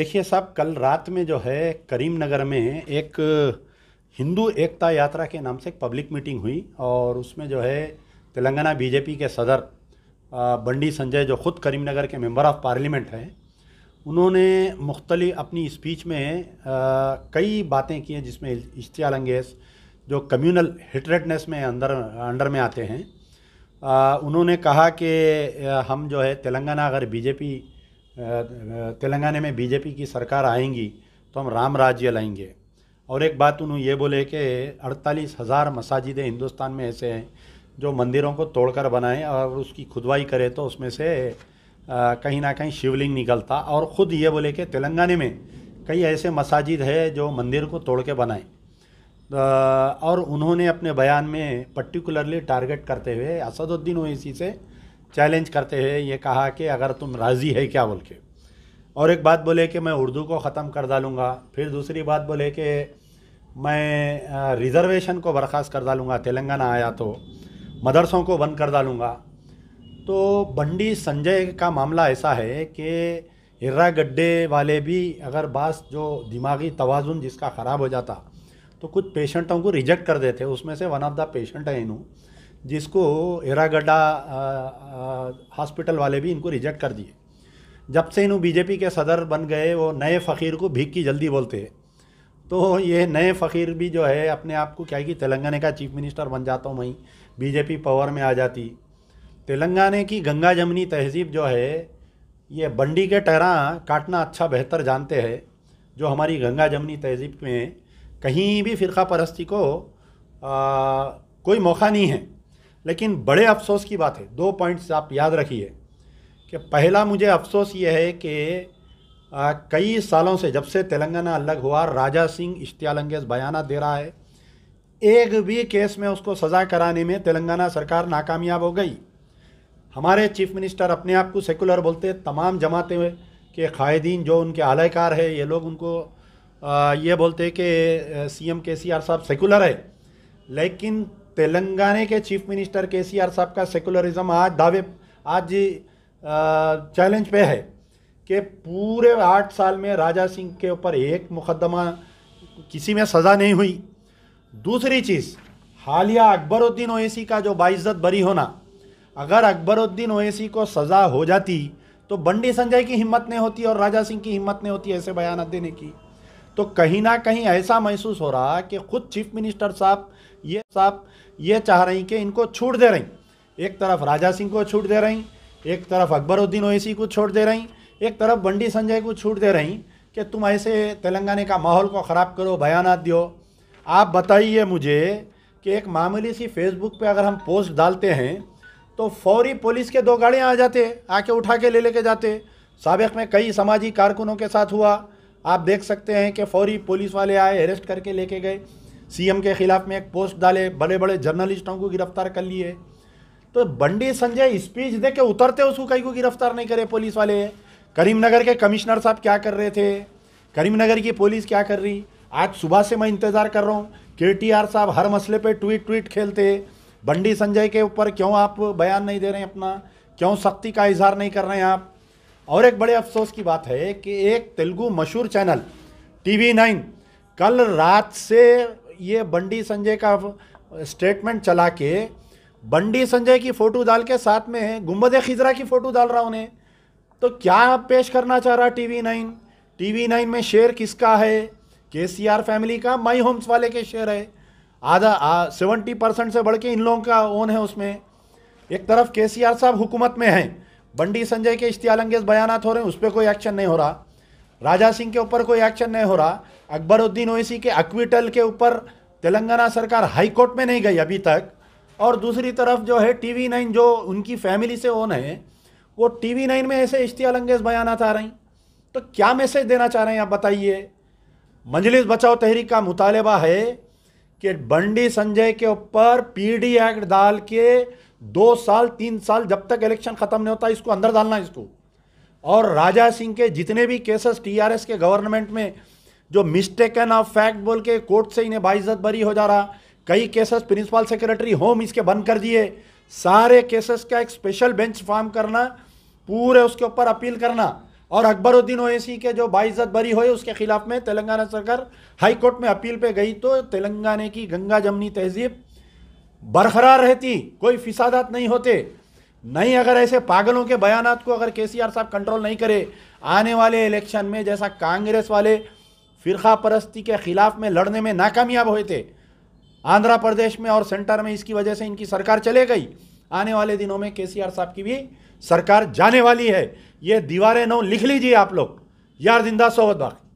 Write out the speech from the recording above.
देखिए साहब कल रात में जो है करीमनगर में एक हिंदू एकता यात्रा के नाम से एक पब्लिक मीटिंग हुई और उसमें जो है तेलंगाना बीजेपी के सदर बंडी संजय जो खुद करीमनगर के मेंबर ऑफ पार्लियामेंट हैं उन्होंने मुख्तलि अपनी स्पीच में आ, कई बातें की हैं जिसमें इश्तियाल अंगेज जो कम्यूनल हिटरेटनेस में अंदर अंडर में आते हैं आ, उन्होंने कहा कि हम जो है तेलंगाना अगर बीजेपी तेलंगाना में बीजेपी की सरकार आएंगी तो हम राम राज्य लाएंगे और एक बात उन्होंने ये बोले कि अड़तालीस हज़ार मसाजिदें हिंदुस्तान में ऐसे हैं जो मंदिरों को तोड़कर बनाएं और उसकी खुदवाई करें तो उसमें से कहीं ना कहीं शिवलिंग निकलता और ख़ुद ये बोले कि तेलंगाना में कई ऐसे मसाजिद है जो मंदिर को तोड़ के बनाएं और उन्होंने अपने बयान में पर्टिकुलरली टारगेट करते हुए असदुद्दीन ओवैसी से चैलेंज करते हुए ये कहा कि अगर तुम राज़ी है क्या बोल के और एक बात बोले कि मैं उर्दू को ख़त्म कर डालूँगा फिर दूसरी बात बोले कि मैं रिज़र्वेशन को बर्खास्त कर डालूँगा तेलंगाना आया तो मदरसों को बंद कर डालूँगा तो बंडी संजय का मामला ऐसा है कि हिर्रा गड्ढे वाले भी अगर बास जो दिमागी तोज़ुन जिसका ख़राब हो जाता तो कुछ पेशेंटों को रिजेक्ट कर देते उसमें से वन ऑफ द पेशेंट है इन्हों जिसको एरागड्डा हॉस्पिटल वाले भी इनको रिजेक्ट कर दिए जब से इन बीजेपी के सदर बन गए वो नए फ़कीर को भीख की जल्दी बोलते हैं तो ये नए फ़कीर भी जो है अपने आप को क्या है कि तेलंगाना का चीफ मिनिस्टर बन जाता हूँ वहीं बीजेपी पावर में आ जाती तेलंगाना की गंगा जमनी तहजीब जो है ये बंडी के टहरा काटना अच्छा बेहतर जानते हैं जो हमारी गंगा जमनी तहजीब में कहीं भी फ़िरका परस्ती को आ, कोई मौका नहीं है लेकिन बड़े अफसोस की बात है दो पॉइंट्स आप याद रखिए कि पहला मुझे अफसोस ये है कि आ, कई सालों से जब से तेलंगाना अलग हुआ राजा सिंह इश्तियालंगेज बयाना दे रहा है एक भी केस में उसको सज़ा कराने में तेलंगाना सरकार नाकामयाब हो गई हमारे चीफ मिनिस्टर अपने आप को सेकुलर बोलते तमाम जमाते हुए कि कायदीन जो उनके आलयकार है ये लोग उनको आ, ये बोलते कि सीएम केसीआर साहब सेकुलर है लेकिन तेलंगाना के चीफ मिनिस्टर के सी आर साहब का सेकुलरिज्म आज दावे आज चैलेंज पे है कि पूरे आठ साल में राजा सिंह के ऊपर एक मुकदमा किसी में सज़ा नहीं हुई दूसरी चीज़ हालिया अकबरुद्दीन ओवैसी का जो बाइज्जत बरी होना अगर अकबरुद्दीन ओवैसी को सज़ा हो जाती तो बंडी संजय की हिम्मत नहीं होती और राजा सिंह की हिम्मत नहीं होती ऐसे बयान देने की तो कहीं ना कहीं ऐसा महसूस हो रहा कि खुद चीफ मिनिस्टर साहब ये साहब ये चाह रही कि इनको छूट दे रही एक तरफ राजा सिंह को छूट दे रही एक तरफ अकबरुद्दीन ओवैसी को छोड़ दे रही एक तरफ बंडी संजय को छूट दे रही कि तुम ऐसे तेलंगाना का माहौल को ख़राब करो बयान दो आप बताइए मुझे कि एक मामूली सी फेसबुक पे अगर हम पोस्ट डालते हैं तो फौरी पुलिस के दो गाड़ियाँ आ जाते आके उठा के ले लेके जाते सबक में कई समाजी कारकुनों के साथ हुआ आप देख सकते हैं कि फौरी पुलिस वाले आए अरेस्ट करके लेके गए सीएम के खिलाफ में एक पोस्ट डाले बड़े बड़े जर्नलिस्टों को गिरफ्तार कर लिए तो बंडी संजय स्पीच दे के उतरते उसको कहीं को गिरफ्तार नहीं करे पुलिस वाले करीमनगर के कमिश्नर साहब क्या कर रहे थे करीमनगर की पुलिस क्या कर रही आज सुबह से मैं इंतज़ार कर रहा हूँ के टी आर साहब हर मसले पर ट्वीट ट्वीट खेलते बंडी संजय के ऊपर क्यों आप बयान नहीं दे रहे हैं अपना क्यों सख्ती का इजहार नहीं कर रहे हैं आप और एक बड़े अफसोस की बात है कि एक तेलुगु मशहूर चैनल टीवी नाइन कल रात से ये बंडी संजय का स्टेटमेंट चला के बंडी संजय की फ़ोटो डाल के साथ में है गुम्बद खिजरा की फ़ोटो डाल रहा उन्हें तो क्या पेश करना चाह रहा टीवी नाइन टीवी नाइन में शेयर किसका है के सी आर फैमिली का माई होम्स वाले के शेयर है आधा सेवेंटी परसेंट से बढ़ के इन लोगों का ओन है उसमें एक तरफ के सी आर साहब हुकूमत में हैं बंडी संजय के इश्तियालंगेज बयान हो रहे हैं उस पर कोई एक्शन नहीं हो रहा राजा सिंह के ऊपर कोई एक्शन नहीं हो रहा अकबरुद्दीन ओवैसी के अक्विटल के ऊपर तेलंगाना सरकार हाई कोर्ट में नहीं गई अभी तक और दूसरी तरफ जो है टीवी नाइन जो उनकी फैमिली से ओन है वो टीवी नाइन में ऐसे इश्तियालंगेज बयान आ रही तो क्या मैसेज देना चाह रहे हैं आप बताइए मंजलिस बचाओ तहरीक का मुतालबा है कि बंडी संजय के ऊपर पीडी एक्ट डाल के दो साल तीन साल जब तक इलेक्शन खत्म नहीं होता इसको अंदर डालना इसको और राजा सिंह के जितने भी केसेस टीआरएस के गवर्नमेंट में जो मिस्टेकन ऑफ फैक्ट बोल के कोर्ट से इन्हें बाइज्जत बरी हो जा रहा कई केसेस प्रिंसिपल सेक्रेटरी होम इसके बंद कर दिए सारे केसेस का एक स्पेशल बेंच फॉर्म करना पूरे उसके ऊपर अपील करना और अकबरुद्दीन ओवैसी के जो बाइज्जत बरी हुए उसके खिलाफ में तेलंगाना सरकार हाईकोर्ट में अपील पे गई तो तेलंगाना की गंगा जमनी तहजीब बरकरार रहती कोई फिसादात नहीं होते नहीं अगर ऐसे पागलों के बयान को अगर के साहब कंट्रोल नहीं करे आने वाले इलेक्शन में जैसा कांग्रेस वाले फिर परस्ती के ख़िलाफ़ में लड़ने में नाकामयाब हुए थे आंध्र प्रदेश में और सेंटर में इसकी वजह से इनकी सरकार चले गई आने वाले दिनों में के साहब की भी सरकार जाने वाली है ये दीवारें नौ लिख लीजिए आप लोग यार जिंदा सोहत बाकी